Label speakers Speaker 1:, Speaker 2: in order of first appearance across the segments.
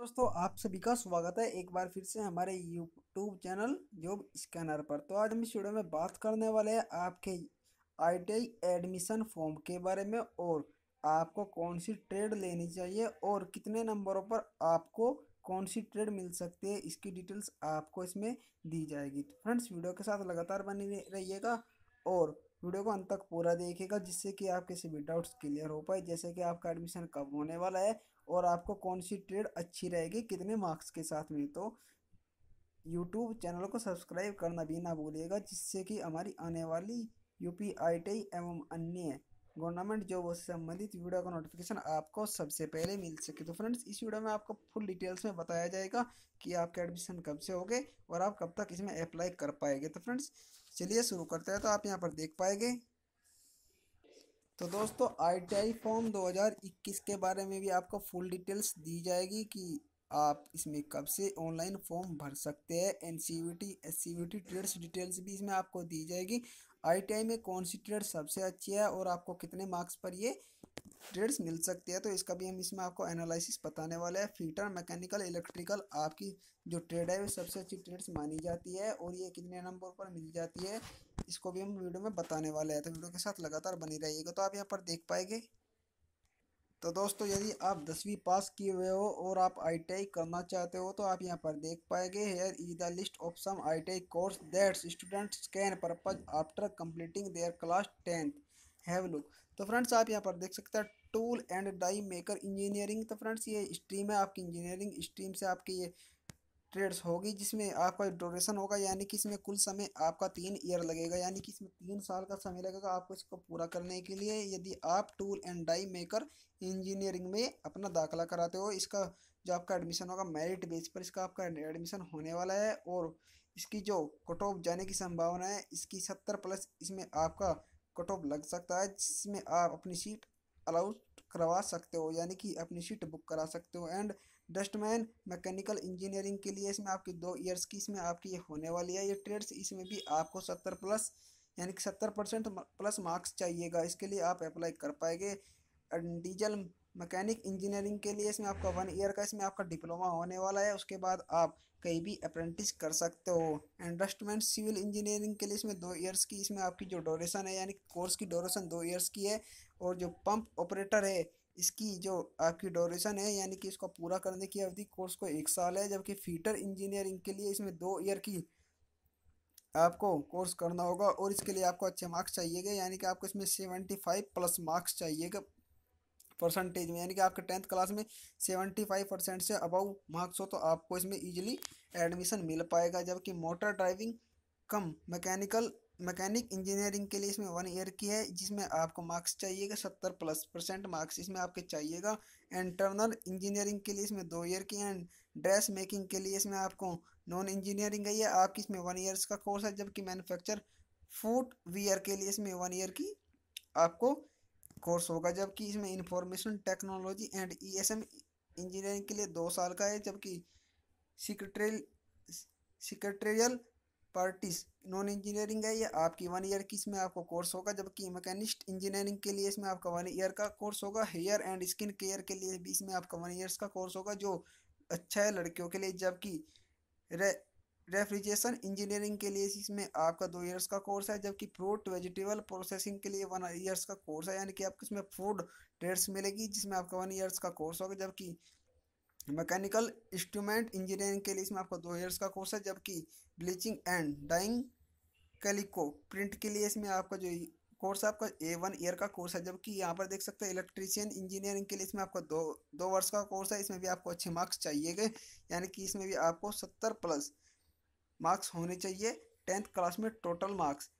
Speaker 1: दोस्तों आप सभी का स्वागत है एक बार फिर से हमारे यूट्यूब चैनल जॉब स्कैनर पर तो आज हम इस वीडियो में बात करने वाले हैं आपके आई एडमिशन फॉर्म के बारे में और आपको कौन सी ट्रेड लेनी चाहिए और कितने नंबरों पर आपको कौन सी ट्रेड मिल सकती है इसकी डिटेल्स आपको इसमें दी जाएगी तो फ्रेंड्स वीडियो के साथ लगातार बनी रहिएगा और वीडियो को अंत तक पूरा देखिएगा जिससे कि आप किसी भी डाउट्स क्लियर हो पाए जैसे कि आपका एडमिशन कब होने वाला है और आपको कौन सी ट्रेड अच्छी रहेगी कितने मार्क्स के साथ में तो यूट्यूब चैनल को सब्सक्राइब करना भी ना भूलिएगा जिससे कि हमारी आने वाली यू पी आई टी एवं अन्य गवर्नमेंट जॉब से संबंधित वीडियो का नोटिफिकेशन आपको सबसे पहले मिल सके तो फ्रेंड्स इस वीडियो में आपको फुल डिटेल्स में बताया जाएगा कि आपके एडमिशन कब से हो गए और आप कब तक इसमें अप्लाई कर पाएंगे तो फ्रेंड्स चलिए शुरू करते हैं तो आप यहाँ पर देख पाएंगे तो दोस्तों आईटीआई फॉर्म 2021 के बारे में भी आपको फुल डिटेल्स दी जाएगी कि आप इसमें कब से ऑनलाइन फॉर्म भर सकते हैं N C U T S C U T trades details भी इसमें आपको दी जाएगी आई में कौन सी ट्रेड सबसे अच्छी है और आपको कितने मार्क्स पर ये ट्रेड्स मिल सकती है तो इसका भी हम इसमें आपको एनालिसिस बताने वाले हैं फीटर मैकेनिकल इलेक्ट्रिकल आपकी जो ट्रेड है वो सबसे अच्छी ट्रेड्स मानी जाती है और ये कितने नंबर पर मिल जाती है इसको भी हम वीडियो में बताने वाले हैं तो वीडियो के साथ लगातार बनी रहिएगा तो आप यहाँ पर देख पाएंगे तो दोस्तों यदि आप दसवीं पास किए हुए हो और आप आई करना चाहते हो तो आप यहाँ पर देख पाएंगे here is the list of some I course that's students can purpose after completing their class tenth have look तो फ्रेंड्स आप यहाँ पर देख सकते हैं tool and die maker engineering तो फ्रेंड्स ये स्ट्रीम है आपकी इंजीनियरिंग स्ट्रीम से आपकी ये ट्रेड्स होगी जिसमें आपका ड्यूरेशन होगा यानी कि इसमें कुल समय आपका तीन ईयर लगेगा यानी कि इसमें तीन साल का समय लगेगा आपको इसको पूरा करने के लिए यदि आप tool and die maker engineering में अपना दाखिला कराते हो इसका जो आपका एडमिशन होगा मेरिट बेस पर इसका आपका एडमिशन होने वाला है और इसकी जो कट ऑफ जाने की संभावना है इसकी सत्तर प्लस इसमें आपका कट ऑफ लग सकता है जिसमें आप अपनी सीट अलाउट करवा सकते हो यानी कि अपनी सीट बुक करा सकते हो एंड डस्टमैन मैकेनिकल इंजीनियरिंग के लिए इसमें आपकी दो ईयर्स की इसमें आपकी ये होने वाली है ये ट्रेड्स इसमें भी आपको सत्तर प्लस यानी कि सत्तर परसेंट प्लस मार्क्स चाहिएगा इसके लिए आप अप्लाई कर पाएंगे डीजल मैकेनिक इंजीनियरिंग के लिए इसमें आपका वन ईयर का इसमें आपका डिप्लोमा होने वाला है उसके बाद आप कहीं भी अप्रेंटिस कर सकते हो एंडस्टमेंट सिविल इंजीनियरिंग के लिए इसमें दो ईयर्स की इसमें आपकी जो डोरेशन है यानी कोर्स की डोरेशन दो ईयर्स की है और जो पंप ऑपरेटर है इसकी जो आपकी ड्यूरेशन है यानी कि इसको पूरा करने की अवधि कोर्स को एक साल है जबकि फीटर इंजीनियरिंग के लिए इसमें दो ईयर की आपको कोर्स करना होगा और इसके लिए आपको अच्छे मार्क्स चाहिएगा यानी कि आपको इसमें सेवेंटी फाइव प्लस मार्क्स चाहिएगा परसेंटेज में यानी कि आपके टेंथ क्लास में सेवेंटी फाइव परसेंट से अबव मार्क्स हो तो आपको इसमें ईजिली एडमिशन मिल पाएगा जबकि motor driving cum mechanical mechanic engineering के लिए इसमें वन ईयर की है जिसमें आपको मार्क्स चाहिएगा सत्तर प्लस परसेंट मार्क्स इसमें आपके चाहिएगा इंटरनल इंजीनियरिंग के लिए इसमें दो ईयर की एंड ड्रेस मेकिंग के लिए इसमें आपको नॉन इंजीनियरिंग है आपकी इसमें वन ईयर्स का कोर्स है जबकि मैनुफैक्चर फूड वीयर के लिए इसमें वन ईयर की आपको कोर्स होगा जबकि इसमें information technology and E engineering के लिए दो साल का है जबकि secretarial secretarial parties non engineering है ये आपकी वन ईयर की इसमें आपको कोर्स होगा जबकि मैकेनिस्ट इंजीनियरिंग के लिए इसमें आपका वन ईयर का कोर्स होगा हेयर एंड स्किन केयर के लिए भी इसमें आपका वन ईयर्स का कोर्स होगा जो अच्छा है लड़कियों के लिए जबकि रे रेफ्रिजरेशन इंजीनियरिंग के लिए इसमें आपका दो ईयर्स का कोर्स है जबकि फ्रूट वेजिटेबल प्रोसेसिंग के लिए वन ईयर्स का कोर्स है यानी कि आपको इसमें फूड ट्रेड्स मिलेगी जिसमें आपका वन ईयर्स का कोर्स होगा जबकि मैकेनिकल इंस्ट्रूमेंट इंजीनियरिंग के लिए इसमें आपका दो ईयर्स का कोर्स है जबकि bleaching and dyeing calico print के लिए इसमें आपका जो कोर्स आपका ए वन ईयर का कोर्स है जबकि यहाँ पर देख सकते हैं इलेक्ट्रीशियन इंजीनियरिंग के लिए इसमें आपका दो दो वर्ष का कोर्स है इसमें भी आपको अच्छे मार्क्स चाहिए गए यानी कि इसमें भी आपको सत्तर प्लस मार्क्स होने चाहिए टेंथ क्लास में टोटल मार्क्स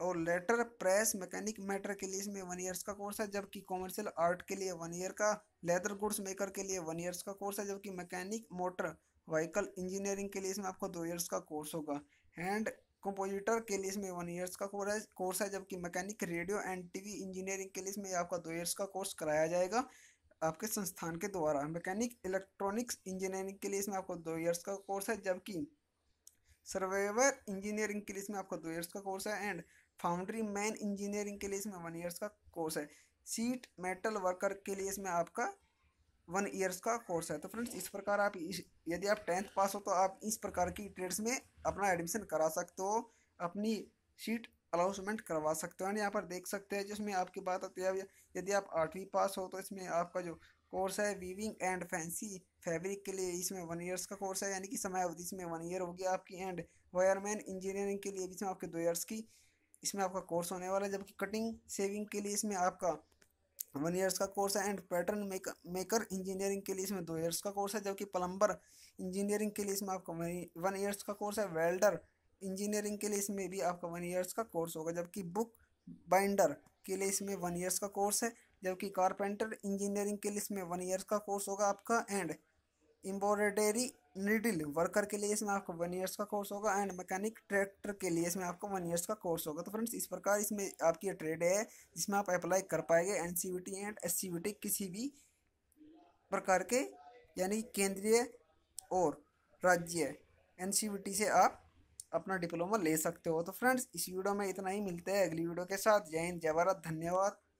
Speaker 1: और लेटर प्रेस मैकेनिक मैटर के लिए इसमें वन ईयर्स का कोर्स है जबकि कॉमर्शियल आर्ट के लिए वन ईयर का लेदर गुड्स मेकर के लिए वन ईयर्स का कोर्स है जबकि मैकेनिक मोटर व्हीकल इंजीनियरिंग के लिए इसमें आपको दो ईयर्स का कोर्स होगा हैंड कंपोजिटर के लिए इसमें वन ईयर्स का कोर्स है जबकि mechanic radio and TV engineering के लिए इसमें आपका दो ईयर्स का कोर्स कराया जाएगा आपके संस्थान के द्वारा मैकेनिक इलेक्ट्रॉनिक्स इंजीनियरिंग के लिए इसमें आपको दो ईयर्स का कोर्स है जबकि सर्वाइवर इंजीनियरिंग के लिए इसमें आपका दो ईयर्स का कोर्स है एंड फाउंड्री मैन इंजीनियरिंग के लिए इसमें वन ईयर्स का कोर्स है सीट मेटल वर्कर के लिए इसमें आपका वन ईयर्स का कोर्स है तो फ्रेंड्स इस प्रकार आप इस यदि आप टेंथ पास हो तो आप इस प्रकार की ट्रेड्स में अपना एडमिशन करा सकते हो अपनी सीट अलाउंसमेंट करवा सकते हो एंड यहाँ पर देख सकते हैं जिसमें आपकी बात आती है यदि आप आठवीं पास हो तो इसमें आपका जो कोर्स है वीविंग एंड फैंसी फैब्रिक के लिए इसमें वन ईयर्स का कोर्स है यानी कि समय अवधि इसमें वन ईयर होगी आपकी एंड वायरमैन इंजीनियरिंग के लिए इसमें आपके दो ईयर्स की इसमें आपका कोर्स होने वाला है जबकि कटिंग सेविंग के लिए इसमें आपका वन ईयर्स का कोर्स है एंड पैटर्न मेकर इंजीनियरिंग के लिए इसमें दो ईयर्स का कोर्स है जबकि प्लम्बर इंजीनियरिंग के लिए इसमें आपका वन ईयर्स का कोर्स है वेल्डर इंजीनियरिंग के लिए इसमें भी आपका वन ईयर्स का कोर्स होगा जबकि बुक बाइंडर के लिए इसमें वन ईयर्स का कोर्स है जबकि कारपेंटर इंजीनियरिंग के लिए इसमें वन ईयर्स का कोर्स होगा आपका एंड एम्ब्रॉयडरी निडिल वर्कर के लिए इसमें आपको वन ईयर्स का कोर्स होगा एंड मैकेनिक ट्रैक्टर के लिए इसमें आपको वन ईयर्स का कोर्स होगा तो फ्रेंड्स इस प्रकार इसमें आपकी ट्रेड है जिसमें आप अप्लाई कर पाएंगे एन एंड एस किसी भी प्रकार के यानी केंद्रीय और राज्य एन से आप अपना डिप्लोमा ले सकते हो तो फ्रेंड्स इस वीडियो में इतना ही मिलते हैं अगली वीडियो के साथ जय हिंद जय भारत धन्यवाद